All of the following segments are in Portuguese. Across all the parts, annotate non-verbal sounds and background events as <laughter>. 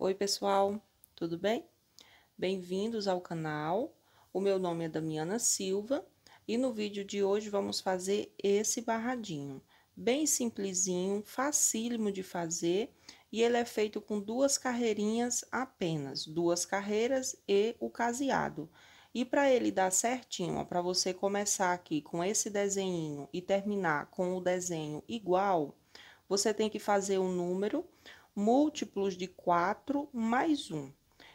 Oi, pessoal, tudo bem? Bem-vindos ao canal. O meu nome é Damiana Silva e no vídeo de hoje vamos fazer esse barradinho. Bem simplesinho, facílimo de fazer e ele é feito com duas carreirinhas apenas, duas carreiras e o caseado. E para ele dar certinho, para você começar aqui com esse desenho e terminar com o desenho igual, você tem que fazer um número múltiplos de 4 mais 1.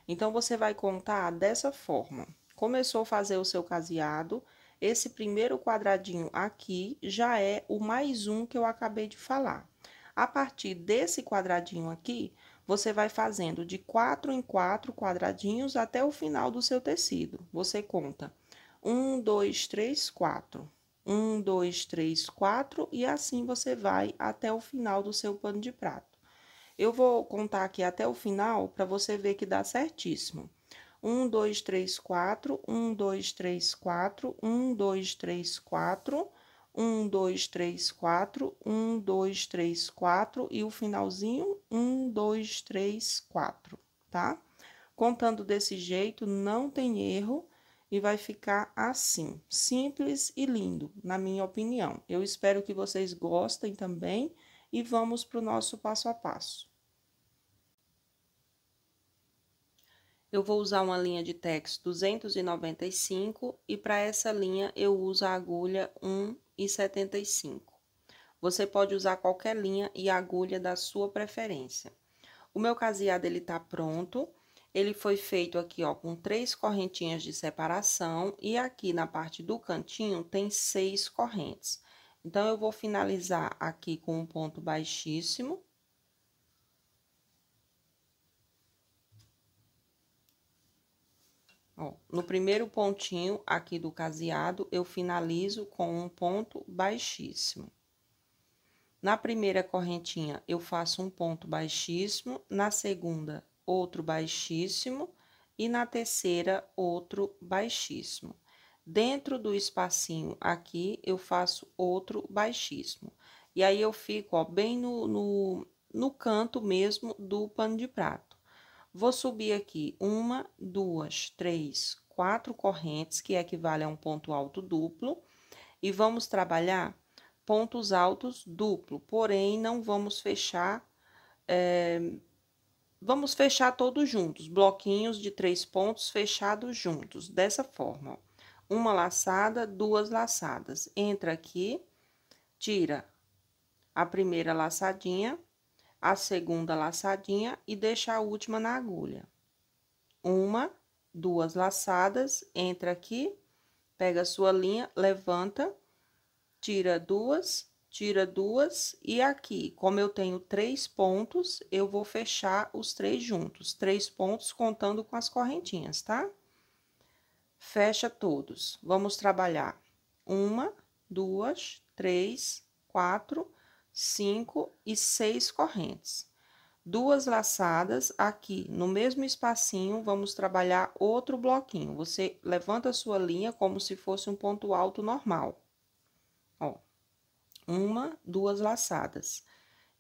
Então, você vai contar dessa forma. Começou a fazer o seu caseado, esse primeiro quadradinho aqui já é o mais 1 que eu acabei de falar. A partir desse quadradinho aqui, você vai fazendo de 4 em 4 quadradinhos até o final do seu tecido. Você conta 1, 2, 3, 4. 1, 2, 3, 4 e assim você vai até o final do seu pano de prato. Eu vou contar aqui até o final para você ver que dá certíssimo. 1, 2, 3, 4, 1, 2, 3, 4, 1, 2, 3, 4, 1, 2, 3, 4, Um, dois, três, quatro. e o finalzinho 1, 2, 3, 4, tá? Contando desse jeito, não tem erro e vai ficar assim, simples e lindo, na minha opinião. Eu espero que vocês gostem também e vamos para o nosso passo a passo. Eu vou usar uma linha de tex 295 e para essa linha eu uso a agulha 1,75. Você pode usar qualquer linha e agulha da sua preferência. O meu caseado ele tá pronto. Ele foi feito aqui, ó, com três correntinhas de separação e aqui na parte do cantinho tem seis correntes. Então, eu vou finalizar aqui com um ponto baixíssimo. Ó, no primeiro pontinho aqui do caseado, eu finalizo com um ponto baixíssimo. Na primeira correntinha, eu faço um ponto baixíssimo, na segunda, outro baixíssimo, e na terceira, outro baixíssimo. Dentro do espacinho aqui, eu faço outro baixíssimo. E aí, eu fico, ó, bem no, no, no canto mesmo do pano de prato. Vou subir aqui uma, duas, três, quatro correntes, que equivale é a um ponto alto duplo. E vamos trabalhar pontos altos duplo, porém, não vamos fechar... É, vamos fechar todos juntos, bloquinhos de três pontos fechados juntos, dessa forma, ó uma laçada, duas laçadas. Entra aqui, tira a primeira laçadinha, a segunda laçadinha e deixa a última na agulha. Uma, duas laçadas, entra aqui, pega a sua linha, levanta, tira duas, tira duas e aqui, como eu tenho três pontos, eu vou fechar os três juntos, três pontos contando com as correntinhas, tá? fecha todos. Vamos trabalhar uma, duas, três, quatro, cinco e seis correntes. Duas laçadas aqui no mesmo espacinho, vamos trabalhar outro bloquinho. Você levanta a sua linha como se fosse um ponto alto normal. Ó, uma, duas laçadas.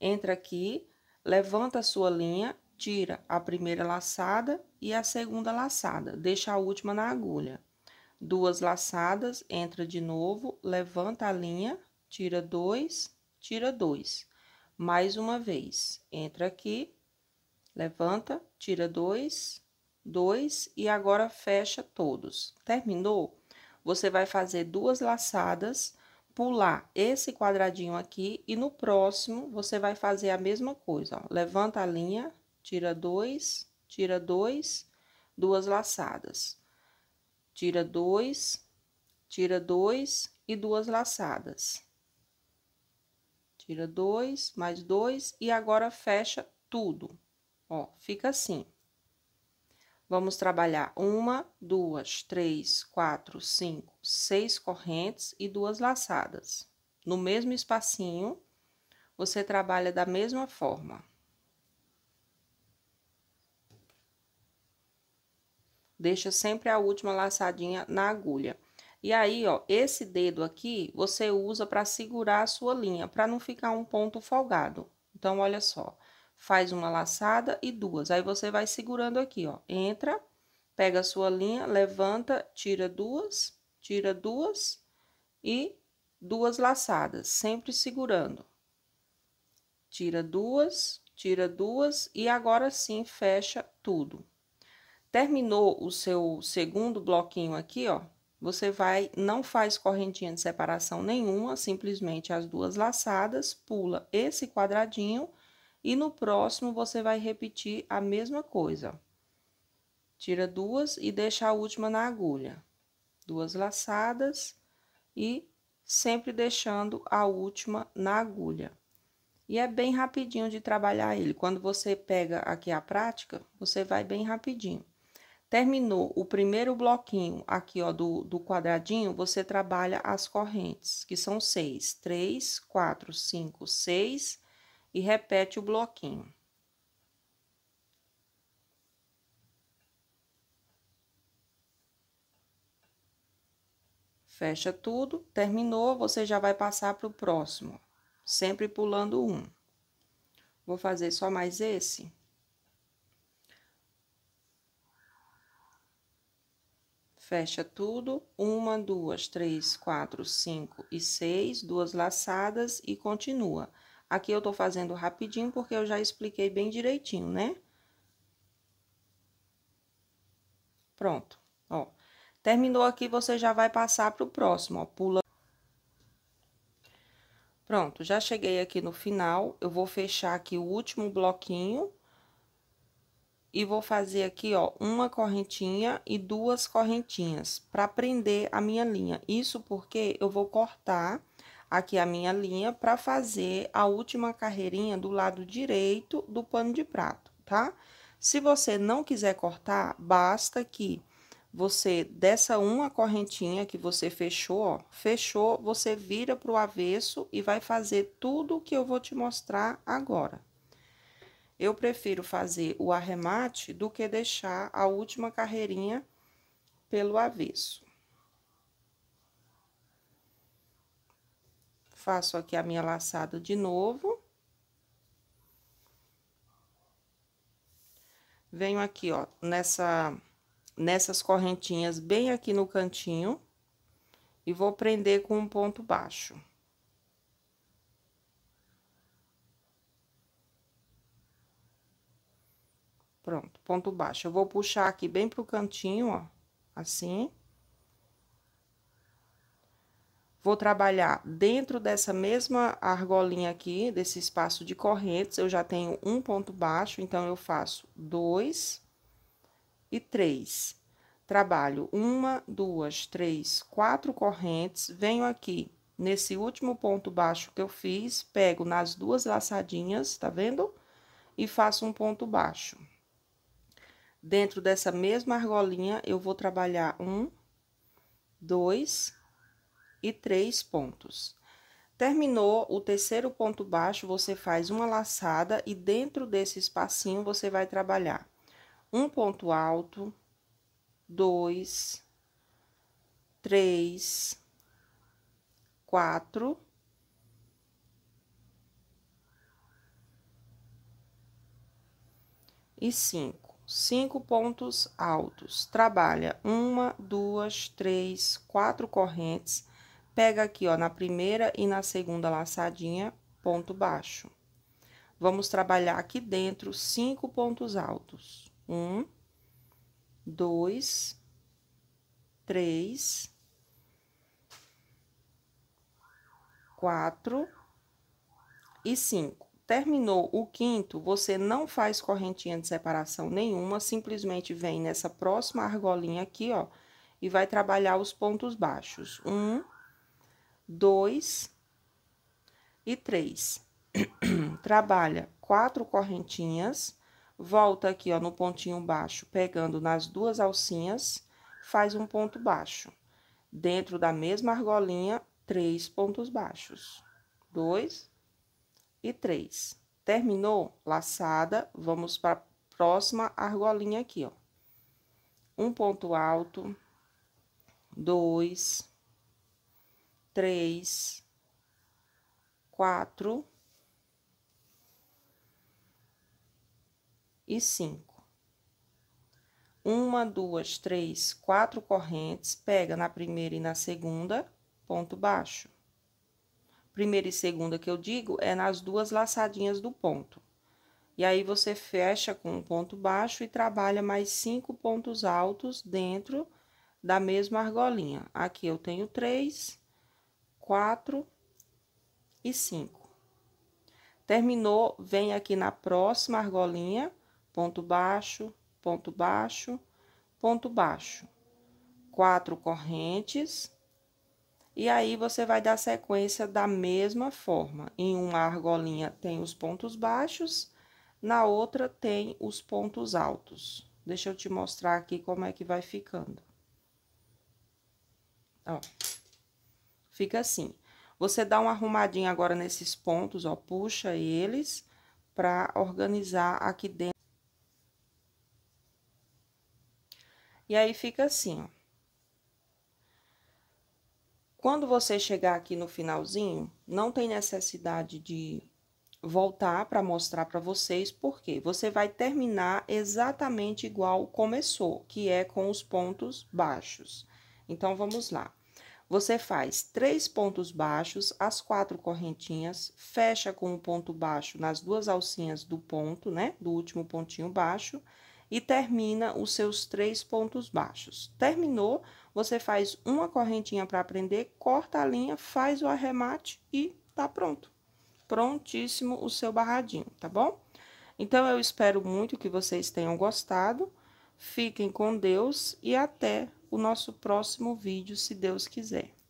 Entra aqui, levanta a sua linha, tira a primeira laçada, e a segunda laçada, deixa a última na agulha. Duas laçadas, entra de novo, levanta a linha, tira dois, tira dois. Mais uma vez, entra aqui, levanta, tira dois, dois e agora fecha todos. Terminou? Você vai fazer duas laçadas, pular esse quadradinho aqui e no próximo você vai fazer a mesma coisa, ó. Levanta a linha, tira dois, tira dois, duas laçadas. Tira dois, tira dois e duas laçadas. Tira dois mais dois e agora fecha tudo. Ó, fica assim. Vamos trabalhar uma, duas, três, quatro, cinco, seis correntes e duas laçadas. No mesmo espacinho, você trabalha da mesma forma. Deixa sempre a última laçadinha na agulha. E aí, ó, esse dedo aqui você usa para segurar a sua linha, para não ficar um ponto folgado. Então, olha só, faz uma laçada e duas. Aí você vai segurando aqui, ó. Entra, pega a sua linha, levanta, tira duas, tira duas e duas laçadas, sempre segurando. Tira duas, tira duas e agora sim fecha tudo. Terminou o seu segundo bloquinho aqui, ó, você vai, não faz correntinha de separação nenhuma, simplesmente as duas laçadas, pula esse quadradinho e no próximo você vai repetir a mesma coisa. Tira duas e deixa a última na agulha. Duas laçadas e sempre deixando a última na agulha. E é bem rapidinho de trabalhar ele. Quando você pega aqui a prática, você vai bem rapidinho. Terminou o primeiro bloquinho aqui, ó, do, do quadradinho, você trabalha as correntes, que são seis. Três, quatro, cinco, seis, e repete o bloquinho. Fecha tudo, terminou, você já vai passar para o próximo, sempre pulando um. Vou fazer só mais esse. fecha tudo, uma, duas, três, quatro, cinco e seis, duas laçadas e continua. Aqui eu tô fazendo rapidinho porque eu já expliquei bem direitinho, né? Pronto, ó. Terminou aqui, você já vai passar pro próximo, ó, pula. Pronto, já cheguei aqui no final, eu vou fechar aqui o último bloquinho e vou fazer aqui, ó, uma correntinha e duas correntinhas para prender a minha linha. Isso porque eu vou cortar aqui a minha linha para fazer a última carreirinha do lado direito do pano de prato, tá? Se você não quiser cortar, basta que você dessa uma correntinha que você fechou, ó, fechou, você vira para o avesso e vai fazer tudo o que eu vou te mostrar agora, eu prefiro fazer o arremate do que deixar a última carreirinha pelo avesso. Faço aqui a minha laçada de novo. Venho aqui, ó, nessa, nessas correntinhas bem aqui no cantinho e vou prender com um ponto baixo. Pronto, ponto baixo. Eu vou puxar aqui bem pro cantinho, ó, assim. Vou trabalhar dentro dessa mesma argolinha aqui, desse espaço de correntes, eu já tenho um ponto baixo, então, eu faço dois e três. Trabalho uma, duas, três, quatro correntes, venho aqui nesse último ponto baixo que eu fiz, pego nas duas laçadinhas, tá vendo? E faço um ponto baixo. Dentro dessa mesma argolinha, eu vou trabalhar um, dois e três pontos. Terminou o terceiro ponto baixo, você faz uma laçada e dentro desse espacinho, você vai trabalhar um ponto alto, dois, três, quatro... E cinco cinco pontos altos. Trabalha uma, duas, três, quatro correntes. Pega aqui, ó, na primeira e na segunda laçadinha, ponto baixo. Vamos trabalhar aqui dentro cinco pontos altos. Um, dois, três, quatro e cinco terminou o quinto, você não faz correntinha de separação nenhuma, simplesmente vem nessa próxima argolinha aqui, ó, e vai trabalhar os pontos baixos. Um, dois e três. <clears throat> Trabalha quatro correntinhas, volta aqui, ó, no pontinho baixo, pegando nas duas alcinhas, faz um ponto baixo. Dentro da mesma argolinha, três pontos baixos. Dois, e três. Terminou? Laçada, vamos para a próxima argolinha aqui, ó. Um ponto alto, dois, três, quatro e cinco uma, duas, três, quatro correntes, pega na primeira e na segunda, ponto baixo primeira e segunda que eu digo é nas duas laçadinhas do ponto. E aí você fecha com um ponto baixo e trabalha mais cinco pontos altos dentro da mesma argolinha. Aqui eu tenho três, quatro e cinco. Terminou, vem aqui na próxima argolinha, ponto baixo, ponto baixo, ponto baixo. Quatro correntes, e aí, você vai dar sequência da mesma forma. Em uma argolinha tem os pontos baixos, na outra tem os pontos altos. Deixa eu te mostrar aqui como é que vai ficando. Ó, fica assim. Você dá uma arrumadinha agora nesses pontos, ó, puxa eles para organizar aqui dentro. E aí, fica assim, ó. Quando você chegar aqui no finalzinho, não tem necessidade de voltar para mostrar para vocês, porque você vai terminar exatamente igual começou, que é com os pontos baixos. Então, vamos lá. Você faz três pontos baixos, as quatro correntinhas, fecha com um ponto baixo nas duas alcinhas do ponto, né? Do último pontinho baixo e termina os seus três pontos baixos. Terminou, você faz uma correntinha para prender, corta a linha, faz o arremate e tá pronto. Prontíssimo o seu barradinho, tá bom? Então, eu espero muito que vocês tenham gostado. Fiquem com Deus e até o nosso próximo vídeo, se Deus quiser.